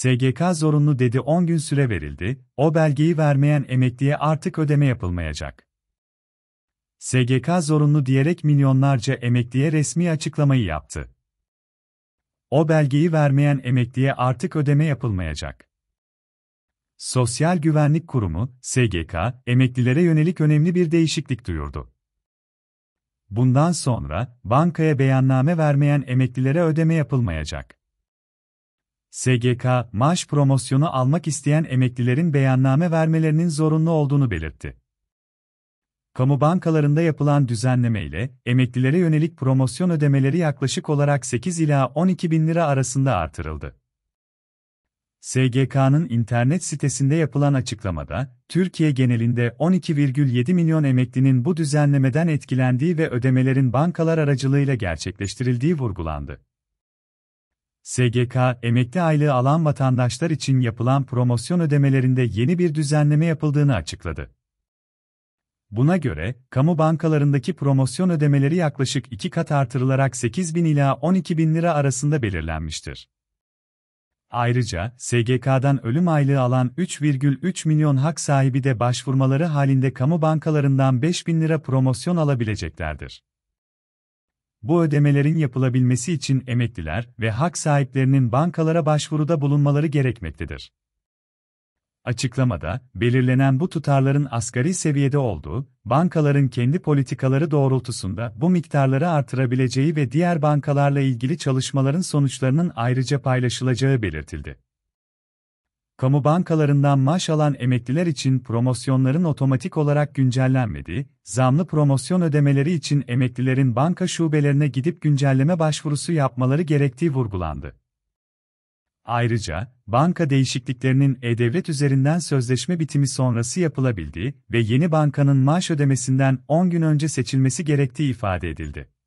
SGK zorunlu dedi 10 gün süre verildi, o belgeyi vermeyen emekliye artık ödeme yapılmayacak. SGK zorunlu diyerek milyonlarca emekliye resmi açıklamayı yaptı. O belgeyi vermeyen emekliye artık ödeme yapılmayacak. Sosyal Güvenlik Kurumu, SGK, emeklilere yönelik önemli bir değişiklik duyurdu. Bundan sonra, bankaya beyanname vermeyen emeklilere ödeme yapılmayacak. SGK, maaş promosyonu almak isteyen emeklilerin beyanname vermelerinin zorunlu olduğunu belirtti. Kamu bankalarında yapılan düzenleme ile, emeklilere yönelik promosyon ödemeleri yaklaşık olarak 8 ila 12 bin lira arasında artırıldı. SGK'nın internet sitesinde yapılan açıklamada, Türkiye genelinde 12,7 milyon emeklinin bu düzenlemeden etkilendiği ve ödemelerin bankalar aracılığıyla gerçekleştirildiği vurgulandı. SGK, emekli aylığı alan vatandaşlar için yapılan promosyon ödemelerinde yeni bir düzenleme yapıldığını açıkladı. Buna göre, kamu bankalarındaki promosyon ödemeleri yaklaşık 2 kat artırılarak 8 bin ila 12 bin lira arasında belirlenmiştir. Ayrıca, SGK'dan ölüm aylığı alan 3,3 milyon hak sahibi de başvurmaları halinde kamu bankalarından 5 bin lira promosyon alabileceklerdir. Bu ödemelerin yapılabilmesi için emekliler ve hak sahiplerinin bankalara başvuruda bulunmaları gerekmektedir. Açıklamada, belirlenen bu tutarların asgari seviyede olduğu, bankaların kendi politikaları doğrultusunda bu miktarları artırabileceği ve diğer bankalarla ilgili çalışmaların sonuçlarının ayrıca paylaşılacağı belirtildi kamu bankalarından maaş alan emekliler için promosyonların otomatik olarak güncellenmedi, zamlı promosyon ödemeleri için emeklilerin banka şubelerine gidip güncelleme başvurusu yapmaları gerektiği vurgulandı. Ayrıca, banka değişikliklerinin e-devlet üzerinden sözleşme bitimi sonrası yapılabildiği ve yeni bankanın maaş ödemesinden 10 gün önce seçilmesi gerektiği ifade edildi.